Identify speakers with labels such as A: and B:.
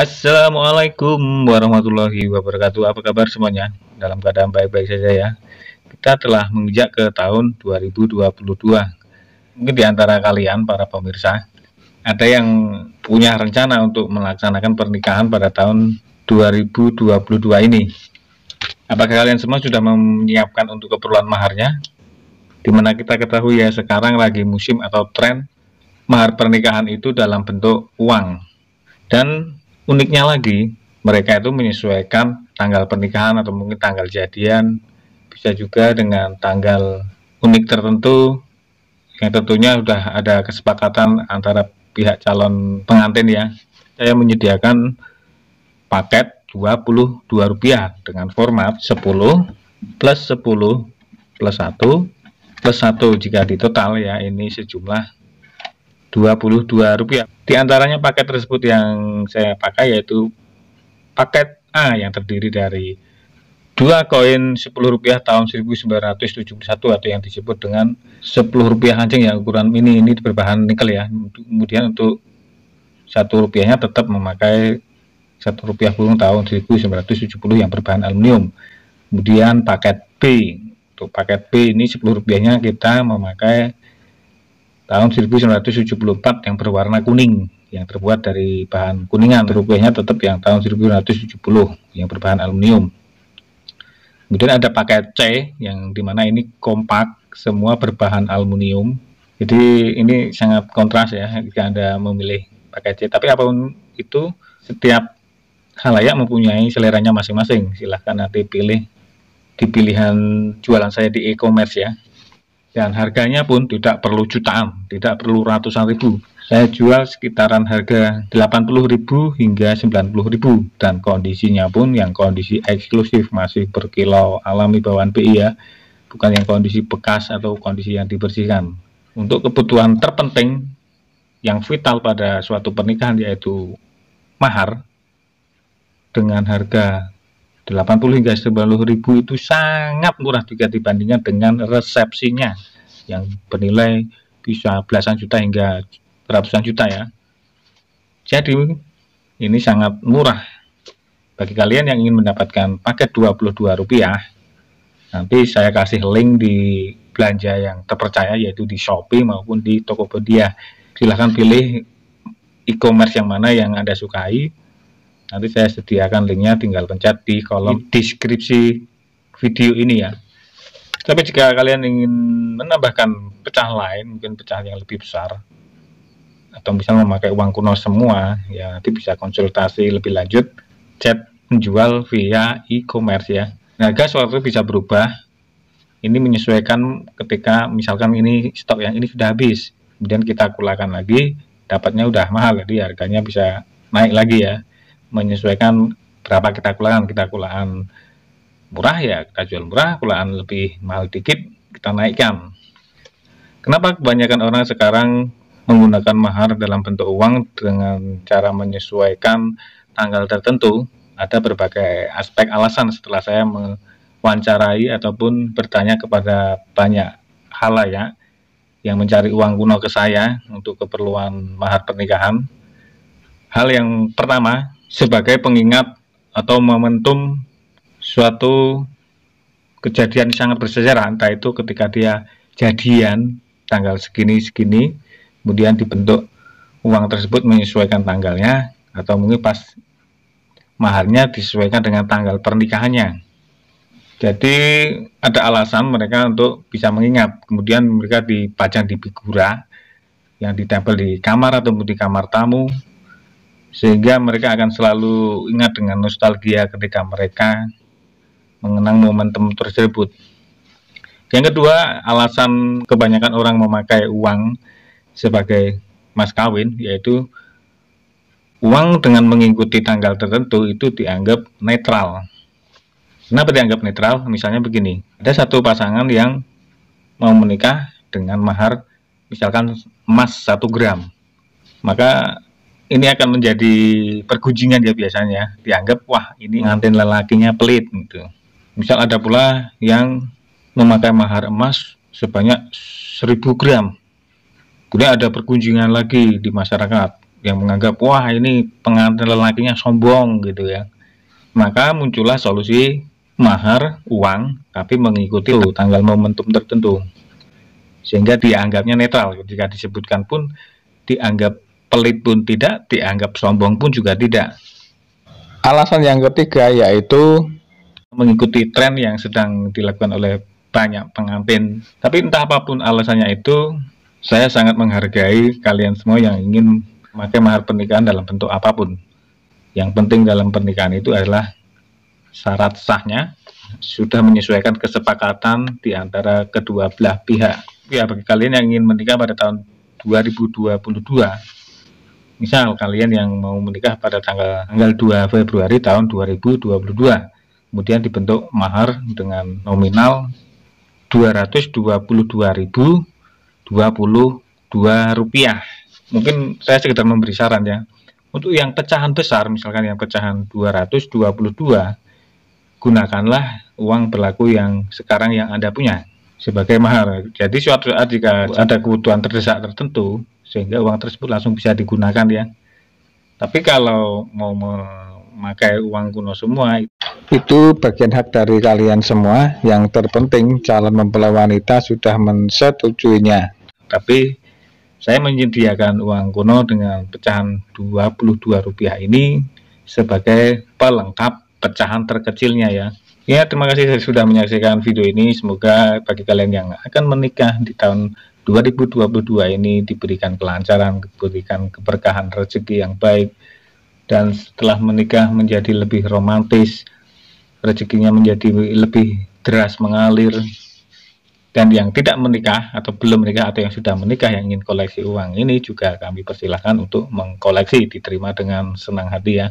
A: Assalamualaikum warahmatullahi wabarakatuh Apa kabar semuanya? Dalam keadaan baik-baik saja ya Kita telah menginjak ke tahun 2022 Mungkin di antara kalian para pemirsa Ada yang punya rencana untuk melaksanakan pernikahan pada tahun 2022 ini Apakah kalian semua sudah menyiapkan untuk keperluan maharnya? Dimana kita ketahui ya sekarang lagi musim atau tren mahar pernikahan itu dalam bentuk uang dan uniknya lagi mereka itu menyesuaikan tanggal pernikahan atau mungkin tanggal jadian bisa juga dengan tanggal unik tertentu yang tentunya sudah ada kesepakatan antara pihak calon pengantin ya saya menyediakan paket rp rupiah dengan format 10 plus 10 plus 1 plus 1 jika di total ya ini sejumlah Rp22. Di antaranya paket tersebut yang saya pakai yaitu paket A yang terdiri dari dua koin Rp10 tahun 1971 atau yang disebut dengan Rp10 anjing yang ukuran mini ini berbahan nikel ya. Kemudian untuk satu rupiahnya tetap memakai satu rupiah burung tahun 1970 yang berbahan aluminium. Kemudian paket B. Untuk paket B ini 10 rupiahnya kita memakai tahun 1974 yang berwarna kuning yang terbuat dari bahan kuningan rupiahnya tetap yang tahun 1970 yang berbahan aluminium kemudian ada paket C yang dimana ini kompak semua berbahan aluminium jadi ini sangat kontras ya jika Anda memilih paket C tapi apapun itu setiap halayak mempunyai seleranya masing-masing silahkan nanti pilih di pilihan jualan saya di e-commerce ya dan harganya pun tidak perlu jutaan, tidak perlu ratusan ribu. Saya jual sekitaran harga 80.000 hingga 90.000 dan kondisinya pun yang kondisi eksklusif masih berkilau alami bawaan BI ya, bukan yang kondisi bekas atau kondisi yang dibersihkan. Untuk kebutuhan terpenting yang vital pada suatu pernikahan yaitu mahar dengan harga 80 hingga 90 ribu itu sangat murah jika dibandingkan dengan resepsinya yang bernilai bisa belasan juta hingga ratusan juta ya jadi ini sangat murah bagi kalian yang ingin mendapatkan paket 22 rupiah nanti saya kasih link di belanja yang terpercaya yaitu di Shopee maupun di Tokopedia silahkan pilih e-commerce yang mana yang anda sukai nanti saya sediakan linknya tinggal pencet di kolom deskripsi video ini ya tapi jika kalian ingin menambahkan pecah lain mungkin pecah yang lebih besar atau bisa memakai uang kuno semua ya nanti bisa konsultasi lebih lanjut chat menjual via e-commerce ya nah, harga suatu bisa berubah ini menyesuaikan ketika misalkan ini stok yang ini sudah habis kemudian kita kulakan lagi dapatnya udah mahal jadi harganya bisa naik lagi ya menyesuaikan berapa kita kulaan kita kulaan murah ya kita jual murah kulaan lebih mahal dikit kita naikkan kenapa kebanyakan orang sekarang menggunakan mahar dalam bentuk uang dengan cara menyesuaikan tanggal tertentu ada berbagai aspek alasan setelah saya mewawancarai ataupun bertanya kepada banyak halayak yang mencari uang kuno ke saya untuk keperluan mahar pernikahan. Hal yang pertama sebagai pengingat atau momentum suatu kejadian sangat bersejarah entah itu ketika dia jadian tanggal segini segini kemudian dibentuk uang tersebut menyesuaikan tanggalnya atau mungkin pas maharnya disesuaikan dengan tanggal pernikahannya jadi ada alasan mereka untuk bisa mengingat kemudian mereka dipajang di figura yang ditempel di kamar atau di kamar tamu sehingga mereka akan selalu ingat dengan nostalgia ketika mereka mengenang momentum tersebut. Yang kedua, alasan kebanyakan orang memakai uang sebagai mas kawin yaitu uang dengan mengikuti tanggal tertentu itu dianggap netral. Kenapa dianggap netral? Misalnya begini, ada satu pasangan yang mau menikah dengan mahar misalkan emas 1 gram. Maka ini akan menjadi pergunjingan ya biasanya dianggap wah ini ngantin lelakinya pelit gitu misal ada pula yang memakai mahar emas sebanyak 1000 gram kemudian ada pergunjingan lagi di masyarakat yang menganggap wah ini pengantin lelakinya sombong gitu ya maka muncullah solusi mahar uang tapi mengikuti tanggal momentum tertentu sehingga dianggapnya netral ketika disebutkan pun dianggap pelit pun tidak, dianggap sombong pun juga tidak. Alasan yang ketiga yaitu mengikuti tren yang sedang dilakukan oleh banyak pengantin. Tapi entah apapun alasannya itu, saya sangat menghargai kalian semua yang ingin memakai mahar pernikahan dalam bentuk apapun. Yang penting dalam pernikahan itu adalah syarat sahnya sudah menyesuaikan kesepakatan di antara kedua belah pihak. Ya, bagi kalian yang ingin menikah pada tahun 2022, Misal kalian yang mau menikah pada tanggal tanggal 2 Februari tahun 2022, kemudian dibentuk mahar dengan nominal 222.022 rupiah. Mungkin saya sekedar memberi saran ya. Untuk yang pecahan besar, misalkan yang pecahan 222, gunakanlah uang berlaku yang sekarang yang Anda punya sebagai mahar. Jadi suatu saat jika ada kebutuhan terdesak tertentu sehingga uang tersebut langsung bisa digunakan ya. Tapi kalau mau memakai uang kuno semua itu bagian hak dari kalian semua. Yang terpenting calon mempelai wanita sudah mensetujuinya. Tapi saya menyediakan uang kuno dengan pecahan rp rupiah ini sebagai pelengkap pecahan terkecilnya ya. Ya, terima kasih sudah menyaksikan video ini. Semoga bagi kalian yang akan menikah di tahun 2022 ini diberikan kelancaran, diberikan keberkahan rezeki yang baik dan setelah menikah menjadi lebih romantis, rezekinya menjadi lebih deras mengalir. Dan yang tidak menikah atau belum menikah atau yang sudah menikah yang ingin koleksi uang ini juga kami persilahkan untuk mengkoleksi diterima dengan senang hati ya.